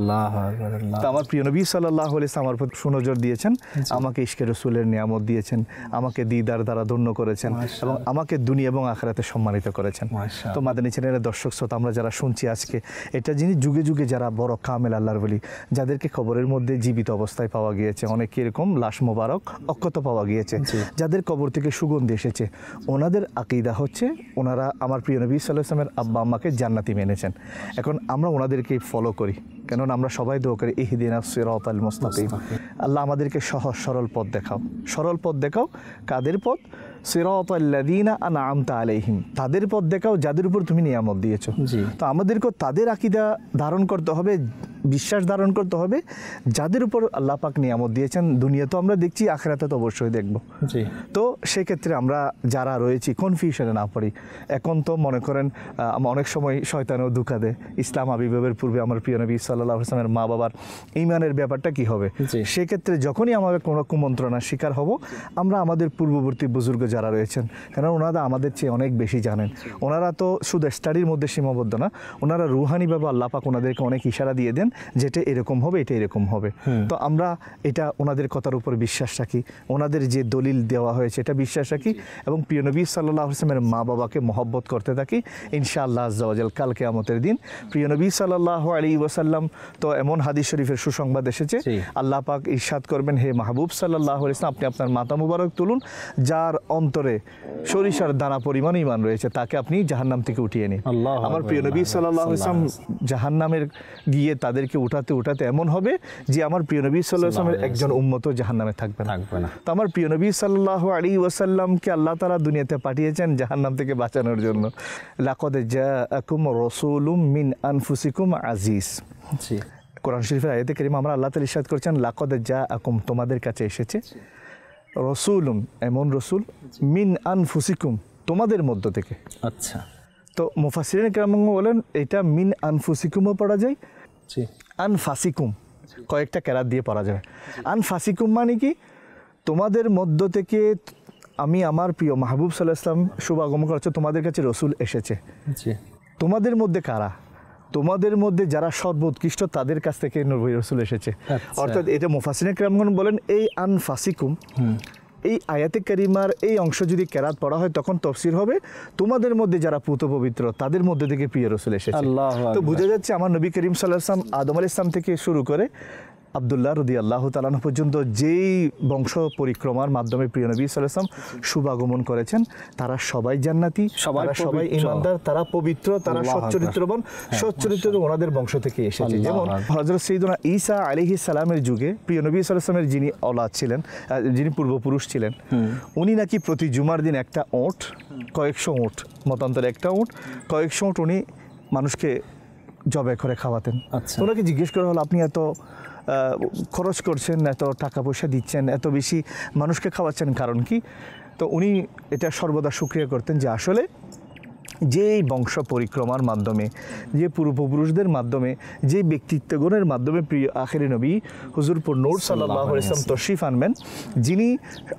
আমার প্রিয় নবী সাল্লাহ ইসলাম আমার প্রতি সুনজর দিয়েছেন আমাকে ইশকে রসুলের নিয়ামত দিয়েছেন আমাকে দিদার দ্বারা ধন্য করেছেন এবং আমাকে দুনিয়া এবং আখরাতে সম্মানিত করেছেন তো মাদানী চ্যানেলের দর্শক শ্রোতা আমরা যারা শুনছি আজকে এটা যিনি যুগে যুগে যারা বড় কামেল আল্লাহর বলি যাদেরকে কবরের মধ্যে জীবিত অবস্থায় পাওয়া গিয়েছে অনেক এরকম লাশ মোবারক অক্ষত পাওয়া গিয়েছে যাদের কবর থেকে সুগন্ধি এসেছে ওনাদের আকিদা হচ্ছে ওনারা আমার প্রিয় নবী সাল্লাহ আব্বা আম্মাকে জান্নাতি মেনেছেন এখন আমরা ওনাদেরকে ফলো করি কেননা আমরা সবাই দোয়া করি ইহদিন সিরত আল মোস্তাফি আল্লাহ আমাদেরকে সহজ সরল পথ দেখাও সরল পথ দেখাও কাদের পথ তাদের পথ দেখাও যাদের উপর তুমি নিয়ামত দিয়েছো তো আমাদেরকেও তাদের আকিদা ধারণ করতে হবে বিশ্বাস ধারণ করতে হবে যাদের উপর আল্লাহ পাক নিয়ামত দিয়েছেন দুনিয়া তো আমরা দেখছি আখেরাতে তো অবশ্যই দেখব তো সেক্ষেত্রে আমরা যারা রয়েছি কনফিউশনে না পড়ি এখন তো মনে করেন অনেক সময় শয়তানেও দুঃখা দেয় ইসলাম আবিবের পূর্বে আমার প্রিয় নবী সাল্লাহ ইসলামের মা বাবার ইমানের ব্যাপারটা কি হবে সেক্ষেত্রে যখনই আমাদের কোনো কুমন্ত্রণার শিকার হব আমরা আমাদের পূর্ববর্তী বুজুর্গ যারা রয়েছেন কেননা ওনারা আমাদের চেয়ে অনেক বেশি জানেন ওনারা তো শুধু স্টাডির মধ্যে সীমাবদ্ধ না ওনারা রুহানিভাবে আল্লাপাক ওনাদেরকে অনেক ইশারা দিয়ে দেন যেটা এরকম হবে এটা এরকম হবে তো আমরা এটা ওনাদের কথার উপর বিশ্বাস রাখি ওনাদের যে দলিল দেওয়া হয়েছে এটা বিশ্বাস রাখি এবং প্রিয়নবী সাল্লাহ আসলামের মা বাবাকে মহব্বত করতে থাকি ইনশাআল্লাহ আজ্জাল কালকে আমতের দিন প্রিয়নবী সাল্লাহ আলী ওয়াসাল্লাম তো এমন হাদিস শরীফের সুসংবাদ এসেছে আল্লাহ পাক ইরশাদ করবেন হে মাহবুব সাল্লাহ ইসলাম আপনি আপনার মাতা মুবারক তুলুন যার অন্তরে সরিষার দানা পরিমাণ ইমান রয়েছে তাকে আপনি জাহান্নাম থেকে উঠিয়ে নিন আমার প্রিয় নবী সাল্লাহ ইসলাম জাহান্নামের গিয়ে তাদেরকে উঠাতে উঠাতে এমন হবে যে আমার প্রিয় নবী সাল্লাহ ইসলামের একজন উন্মত জাহান্নামে থাকবে থাকবে না তো আমার প্রিয় নবী সাল্লাহ আলী ওয়াসাল্লামকে আল্লাহ তালা দুনিয়াতে পাঠিয়েছেন জাহান্নাম থেকে বাঁচানোর জন্য লাকদে জা আকুম রসুলুম মিন আনফুসিকুম আজিজ কোরআন শরীফের আয়তে করিম আমরা আল্লাহ তালা ইসাদ করছেন লাকদে জা আকুম তোমাদের কাছে এসেছে রসুলুম এমন রসুল মিন আনফুসিকুম তোমাদের মধ্য থেকে আচ্ছা তো মুফাসিরিন কেমন বলেন এটা মিন ফুসিকুমও পড়া যায় আন ফাসিকুম কয়েকটা ক্যারাত দিয়ে পড়া আন আনফাসিকুম মানে কি তোমাদের মধ্য থেকে আমি আমার প্রিয় মাহবুব সাল্লাহ ইসলাম শুভ আগমন করছে তোমাদের কাছে রসুল এসেছে তোমাদের মধ্যে কারা তোমাদের মধ্যে যারা সর্বোৎকৃষ্ট তাদের কাছ থেকে নবী রসুল এসেছে আচ্ছা। অর্থাৎ এটা মুফাসিনে ক্রামগণ বলেন এই আন ফাসিকুম এই আয়াতে কারিমার এই অংশ যদি ক্যারাত পড়া হয় তখন তফসির হবে তোমাদের মধ্যে যারা পুত পবিত্র তাদের মধ্যে থেকে প্রিয় রসুল এসেছে তো বোঝা যাচ্ছে আমার নবী করিম সাল্লাহ আসলাম আদম আল ইসলাম থেকে শুরু করে আবদুল্লাহ রদি আল্লাহ তালান পর্যন্ত যেই বংশ পরিক্রমার মাধ্যমে প্রিয় নবী সাল্লাম শুভাগমন করেছেন তারা সবাই জান্নাতি সবাই সবাই ইমানদার তারা পবিত্র তারা সচ্চরিত্রবান হ্যাঁ, সচ্চরিত্র ওনাদের বংশ থেকে এসেছে যেমন হজরত সৈদনা ইসা আলিহি সালামের যুগে প্রিয় নবী সাল্লামের যিনি অলাদ ছিলেন যিনি পূর্বপুরুষ ছিলেন উনি নাকি প্রতি জুমার দিন একটা ওঁট কয়েকশো ওঁট মতান্তরে একটা উঁট কয়েকশো উঁট উনি মানুষকে জবে করে খাওয়াতেন আচ্ছা। ওনাকে জিজ্ঞেস করা হলো আপনি এত খরচ করছেন এত টাকা পয়সা দিচ্ছেন এত বেশি মানুষকে খাওয়াচ্ছেন কারণ কি তো উনি এটা সর্বদা সুক্রিয়া করতেন যে আসলে যে এই বংশ পরিক্রমার মাধ্যমে যে পূর্বপুরুষদের মাধ্যমে যে ব্যক্তিত্ব গুণের মাধ্যমে প্রিয় আখেরি নবী হুজুরপুর নোর সাল্লাহ ইসলাম তশরিফ আনবেন যিনি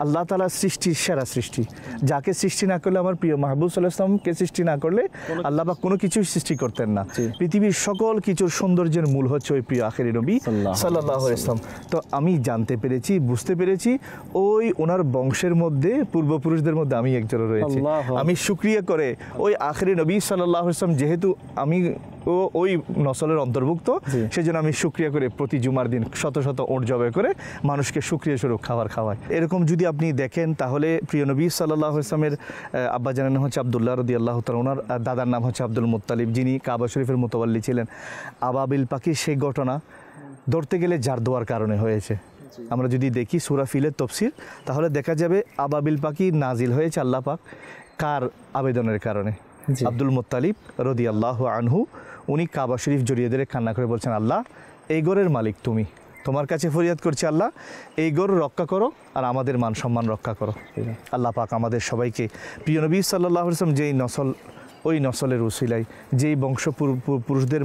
আল্লাহ তালা সৃষ্টির সেরা সৃষ্টি যাকে সৃষ্টি না করলে আমার প্রিয় মাহবুব সাল্লাহ ইসলামকে সৃষ্টি না করলে আল্লাহ বা কোনো কিছুই সৃষ্টি করতেন না পৃথিবীর সকল কিছুর সৌন্দর্যের মূল হচ্ছে ওই প্রিয় আখেরি নবী সাল্লাহ ইসলাম তো আমি জানতে পেরেছি বুঝতে পেরেছি ওই ওনার বংশের মধ্যে পূর্বপুরুষদের মধ্যে আমি একজন রয়েছি আমি সুক্রিয়া করে ওই আখরি নবী সাল্লাহ ইসলাম যেহেতু আমি ও ওই নসলের অন্তর্ভুক্ত সেজন্য আমি সুক্রিয়া করে প্রতি জুমার দিন শত শত ওট জবাই করে মানুষকে সুক্রিয়া স্বরূপ খাবার খাওয়ায় এরকম যদি আপনি দেখেন তাহলে প্রিয় নবী সাল্লাহ ইসলামের আব্বা জানান হচ্ছে আবদুল্লাহ রদি আল্লাহ ওনার দাদার নাম হচ্ছে আব্দুল মুতালিব যিনি কাবা শরীফের মোতাবাল্লি ছিলেন আবাবিল পাখির সেই ঘটনা ধরতে গেলে যার দোয়ার কারণে হয়েছে আমরা যদি দেখি সুরা ফিলের তফসির তাহলে দেখা যাবে আবাবিল পাখি নাজিল হয়েছে আল্লাপাক কার আবেদনের কারণে আব্দুল মোত্তালিব রদি আল্লাহ আনহু উনি কাবা শরীফ জড়িয়ে ধরে কান্না করে বলছেন আল্লাহ এই গোরের মালিক তুমি তোমার কাছে ফরিয়াদ করছি আল্লাহ এই গরু রক্ষা করো আর আমাদের মান সম্মান রক্ষা করো আল্লাহ পাক আমাদের সবাইকে প্রিয় নবী সাল্লাহ আসলাম যেই নসল ওই নসলের উসিলাই যেই বংশ পুরুষদের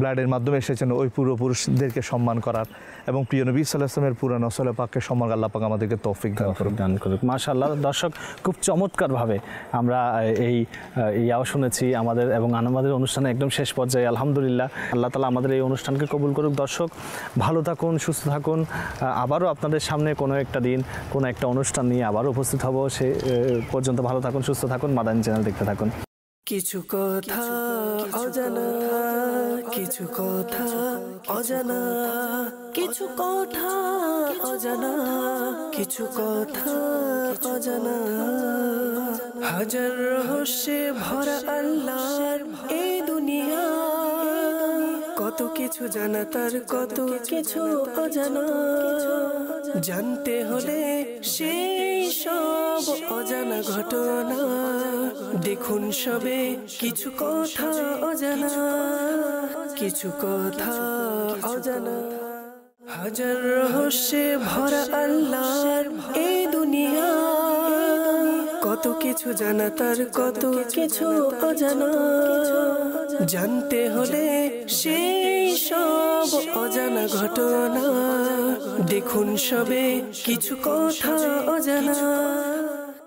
ব্লাডের মাধ্যমে এসেছেন ওই পূর্বপুরুষদেরকে সম্মান করার এবং প্রিয় নবী সাল্লাহামের পুরানো পাককে সম্মান আল্লাহ পাক আমাদেরকে তৌফিক দান করুক দান করুক মাশাল্লাহ দর্শক খুব চমৎকারভাবে আমরা এই ইয়াও শুনেছি আমাদের এবং আমাদের অনুষ্ঠানে একদম শেষ পর্যায়ে আলহামদুলিল্লাহ আল্লাহ তালা আমাদের এই অনুষ্ঠানকে কবুল করুক দর্শক ভালো থাকুন সুস্থ থাকুন আবারও আপনাদের সামনে কোনো একটা দিন কোনো একটা অনুষ্ঠান নিয়ে আবার উপস্থিত হব সে পর্যন্ত ভালো থাকুন সুস্থ থাকুন মাদান চ্যানেল দেখতে থাকুন কিছু কথা অজানা কিছু কথা অজানা কিছু কথা অজানা কিছু কথা অজানা হাজার রহস্যে ভরা আল্লাহর এই দুনিয়া কত কিছু জানা তার কত কিছু অজানা জানতে হলে সেই সব অজানা ঘটনা দেখুন সবে কিছু কথা অজানা কিছু কথা অজানা হাজার রহস্যে ভরা আল্লাহ এই কিছু জানা তার কত কিছু অজানা জানতে হলে সেই সব অজানা ঘটনা দেখুন সবে কিছু কথা অজানা